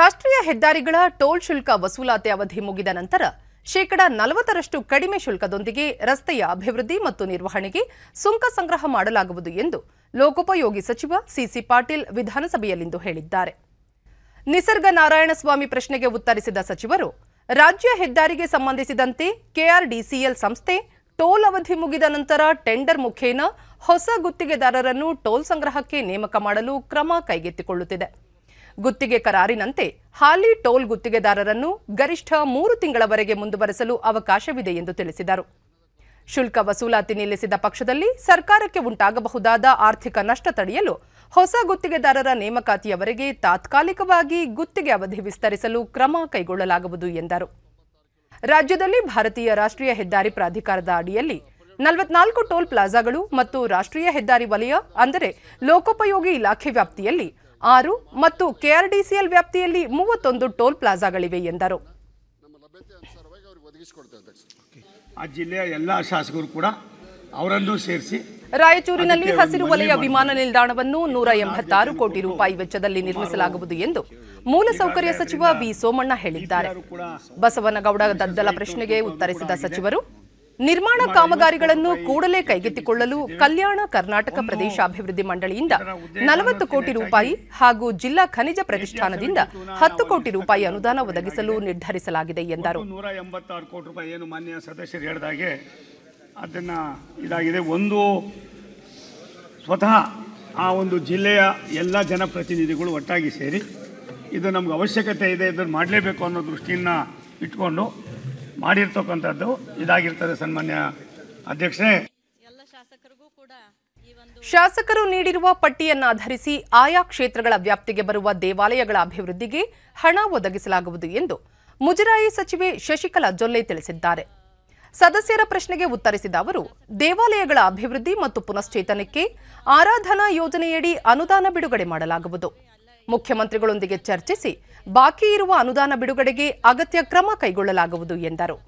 ರಾಷ್ಟ್ರೀಯ ಹೆದ್ದಾರಿಗಳ ಟೋಲ್ ಶುಲ್ಕ ವಸೂಲಾತಿ ಅವಧಿ ಮುಗಿದ ನಂತರ ಶೇಕಡಾ ನಲವತ್ತರಷ್ಟು ಕಡಿಮೆ ಶುಲ್ಕದೊಂದಿಗೆ ರಸ್ತೆಯ ಅಭಿವೃದ್ಧಿ ಮತ್ತು ನಿರ್ವಹಣೆಗೆ ಸುಂಕ ಸಂಗ್ರಹ ಮಾಡಲಾಗುವುದು ಎಂದು ಲೋಕೋಪಯೋಗಿ ಸಚಿವ ಸಿಸಿ ಪಾಟೀಲ್ ವಿಧಾನಸಭೆಯಲ್ಲಿಂದು ಹೇಳಿದ್ದಾರೆ ನಿಸರ್ಗ ನಾರಾಯಣಸ್ವಾಮಿ ಪ್ರಶ್ನೆಗೆ ಉತ್ತರಿಸಿದ ಸಚಿವರು ರಾಜ್ಯ ಹೆದ್ದಾರಿಗೆ ಸಂಬಂಧಿಸಿದಂತೆ ಕೆಆರ್ಡಿಸಿಎಲ್ ಸಂಸ್ಥೆ ಟೋಲ್ ಅವಧಿ ಮುಗಿದ ನಂತರ ಟೆಂಡರ್ ಮುಖೇನ ಹೊಸ ಗುತ್ತಿಗೆದಾರರನ್ನು ಟೋಲ್ ಸಂಗ್ರಹಕ್ಕೆ ನೇಮಕ ಮಾಡಲು ಕ್ರಮ ಕೈಗೆತ್ತಿಕೊಳ್ಳುತ್ತಿದೆ ಗುತ್ತಿಗೆ ಕರಾರಿನಂತೆ ಹಾಲಿ ಟೋಲ್ ಗುತ್ತಿಗೆದಾರರನ್ನು ಗರಿಷ್ಠ ಮೂರು ತಿಂಗಳವರೆಗೆ ಮುಂದುವರೆಸಲು ಅವಕಾಶವಿದೆ ಎಂದು ತಿಳಿಸಿದರು ಶುಲ್ಕ ವಸೂಲಾತಿ ನಿಲ್ಲಿಸಿದ ಪಕ್ಷದಲ್ಲಿ ಸರ್ಕಾರಕ್ಕೆ ಉಂಟಾಗಬಹುದಾದ ಆರ್ಥಿಕ ನಷ್ಟ ತಡೆಯಲು ಹೊಸ ಗುತ್ತಿಗೆದಾರರ ನೇಮಕಾತಿಯವರೆಗೆ ತಾತ್ಕಾಲಿಕವಾಗಿ ಗುತ್ತಿಗೆ ಅವಧಿ ವಿಸ್ತರಿಸಲು ಕ್ರಮ ಕೈಗೊಳ್ಳಲಾಗುವುದು ಎಂದರು ರಾಜ್ಯದಲ್ಲಿ ಭಾರತೀಯ ರಾಷ್ಟೀಯ ಹೆದ್ದಾರಿ ಪ್ರಾಧಿಕಾರದ ಅಡಿಯಲ್ಲಿ ನಲವತ್ನಾಲ್ಕು ಟೋಲ್ ಪ್ಲಾಜಾಗಳು ಮತ್ತು ರಾಷ್ಟೀಯ ಹೆದ್ದಾರಿ ವಲಯ ಅಂದರೆ ಲೋಕೋಪಯೋಗಿ ಇಲಾಖೆ ವ್ಯಾಪ್ತಿಯಲ್ಲಿ ಆರು ಮತ್ತು ಕೆಆರ್ಡಿಸಿಎಲ್ ವ್ಯಾಪ್ತಿಯಲ್ಲಿ ಮೂವತ್ತೊಂದು ಟೋಲ್ ಪ್ಲಾಜಾಗಳಿವೆ ಎಂದರು ಆ ಜಿಲ್ಲೆಯ ಶಾಸಕರು ಕೂಡ ಅವರನ್ನು ರಾಯಚೂರಿನಲ್ಲಿ ಹಸಿರು ವಲಯ ವಿಮಾನ ನಿಲ್ದಾಣವನ್ನು ನೂರ ಎಂಬತ್ತಾರು ಕೋಟಿ ರೂಪಾಯಿ ವೆಚ್ಚದಲ್ಲಿ ನಿರ್ಮಿಸಲಾಗುವುದು ಎಂದು ಮೂಲಸೌಕರ್ಯ ಸಚಿವ ಬಿ ಸೋಮಣ್ಣ ಹೇಳಿದ್ದಾರೆ ಬಸವನಗೌಡ ದದ್ದಲ ಪ್ರಶ್ನೆಗೆ ಉತ್ತರಿಸಿದ ಸಚಿವರು ನಿರ್ಮಾಣ ಕಾಮಗಾರಿಗಳನ್ನು ಕೂಡಲೇ ಕೈಗೆತ್ತಿಕೊಳ್ಳಲು ಕಲ್ಯಾಣ ಕರ್ನಾಟಕ ಪ್ರದೇಶ ಅಭಿವೃದ್ಧಿ ಮಂಡಳಿಯಿಂದ ನಲವತ್ತು ಕೋಟಿ ರೂಪಾಯಿ ಹಾಗೂ ಜಿಲ್ಲಾ ಖನಿಜ ಪ್ರತಿಷ್ಠಾನದಿಂದ ಹತ್ತು ಕೋಟಿ ರೂಪಾಯಿ ಅನುದಾನ ಒದಗಿಸಲು ನಿರ್ಧರಿಸಲಾಗಿದೆ ಎಂದರು ನೂರ ಎಂಬತ್ತಾರು ಕೋಟಿ ರೂಪಾಯಿ ಏನು ಮಾನ್ಯ ಸದಸ್ಯರು ಹೇಳಿದಾಗೆ ಅದನ್ನು ಇದಾಗಿದೆ ಒಂದು ಸ್ವತಃ ಆ ಒಂದು ಜಿಲ್ಲೆಯ ಎಲ್ಲ ಜನಪ್ರತಿನಿಧಿಗಳು ಒಟ್ಟಾಗಿ ಸೇರಿ ಇದು ನಮ್ಗೆ ಅವಶ್ಯಕತೆ ಇದೆ ಇದನ್ನು ಮಾಡಲೇಬೇಕು ಅನ್ನೋ ದೃಷ್ಟಿಯನ್ನು ಇಟ್ಕೊಂಡು ಮಾಡಿರ್ತಕ್ಕಂಥದ್ದು ಇದಾಗಿರ್ತದೆ ಸನ್ಮಾನ್ಯ ಅಧ್ಯಕ್ಷೆ ಶಾಸಕರು ನೀಡಿರುವ ಪಟ್ಟಿಯನ್ನಾಧರಿಸಿ ಆಯಾ ಕ್ಷೇತ್ರಗಳ ವ್ಯಾಪ್ತಿಗೆ ಬರುವ ದೇವಾಲಯಗಳ ಅಭಿವೃದ್ಧಿಗೆ ಹಣ ಒದಗಿಸಲಾಗುವುದು ಎಂದು ಮುಜರಾಯಿ ಸಚಿವೆ ಶಶಿಕಲಾ ಜೊಲ್ಲೆ ತಿಳಿಸಿದ್ದಾರೆ ಸದಸ್ಯರ ಪ್ರಶ್ನೆಗೆ ಉತ್ತರಿಸಿದ ಅವರು ದೇವಾಲಯಗಳ ಅಭಿವೃದ್ಧಿ ಮತ್ತು ಪುನಶ್ಚೇತನಕ್ಕೆ ಆರಾಧನಾ ಯೋಜನೆಯಡಿ ಅನುದಾನ ಬಿಡುಗಡೆ ಮಾಡಲಾಗುವುದು ಮುಖ್ಯಮಂತ್ರಿಗಳೊಂದಿಗೆ ಚರ್ಚಿಸಿ ಬಾಕಿ ಇರುವ ಅನುದಾನ ಬಿಡುಗಡೆಗೆ ಅಗತ್ಯ ಕ್ರಮ ಕೈಗೊಳ್ಳಲಾಗುವುದು ಎಂದರು